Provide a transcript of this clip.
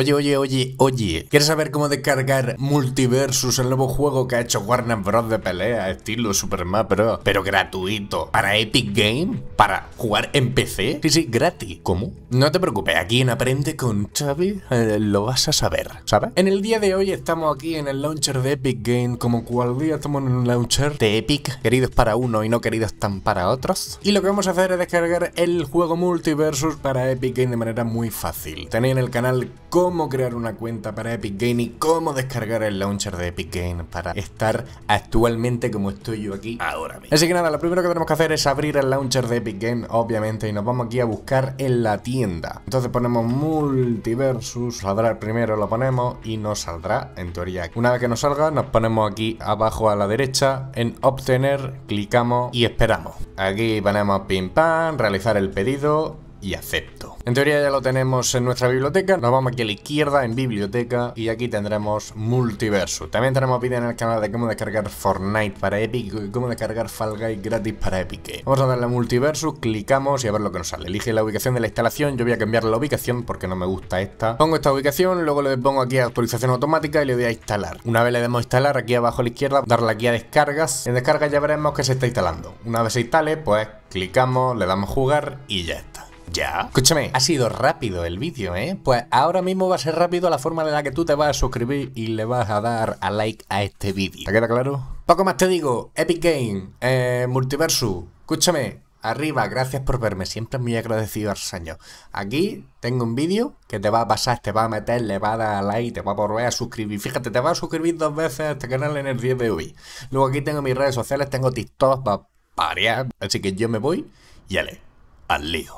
Oye, oye, oye, oye, ¿quieres saber cómo descargar Multiversus, el nuevo juego que ha hecho Warner Bros. de pelea, estilo Super Mario Bros., pero gratuito, para Epic Game, para jugar en PC? Sí, sí, gratis. ¿Cómo? No te preocupes, aquí en Aprende con Xavi eh, lo vas a saber, ¿sabes? En el día de hoy estamos aquí en el launcher de Epic Game, como cual día estamos en un launcher de Epic, queridos para uno y no queridos tan para otros. Y lo que vamos a hacer es descargar el juego Multiversus para Epic Game de manera muy fácil. Tenéis en el canal cómo crear una cuenta para Epic Game y cómo descargar el launcher de Epic Game para estar actualmente como estoy yo aquí ahora mismo. Así que nada, lo primero que tenemos que hacer es abrir el launcher de Epic Game, obviamente, y nos vamos aquí a buscar en la tienda. Entonces ponemos multiversus, saldrá primero, lo ponemos y nos saldrá en teoría. Una vez que nos salga, nos ponemos aquí abajo a la derecha en obtener, clicamos y esperamos. Aquí ponemos pim pam, realizar el pedido y acepto. En teoría ya lo tenemos en nuestra biblioteca, nos vamos aquí a la izquierda en biblioteca y aquí tendremos multiverso. También tenemos vídeo en el canal de cómo descargar Fortnite para Epic y cómo descargar Fall Guys gratis para Epic. Vamos a darle a multiverso, clicamos y a ver lo que nos sale. Elige la ubicación de la instalación, yo voy a cambiar la ubicación porque no me gusta esta. Pongo esta ubicación, luego le pongo aquí a actualización automática y le doy a instalar. Una vez le demos instalar, aquí abajo a la izquierda, darle aquí a descargas. En descargas ya veremos que se está instalando. Una vez se instale, pues clicamos, le damos jugar y ya está. ¿Ya? Escúchame, ha sido rápido el vídeo, ¿eh? Pues ahora mismo va a ser rápido la forma de la que tú te vas a suscribir y le vas a dar a like a este vídeo. ¿Te queda claro? Poco más te digo, Epic Game, eh, Multiverso escúchame, arriba, gracias por verme, siempre muy agradecido, Arsenio. Aquí tengo un vídeo que te va a pasar, te va a meter, le va a dar a like, te va a volver a suscribir. Fíjate, te va a suscribir dos veces a este canal en el 10 de hoy. Luego aquí tengo mis redes sociales, tengo TikTok para variar, así que yo me voy y ale, al lío.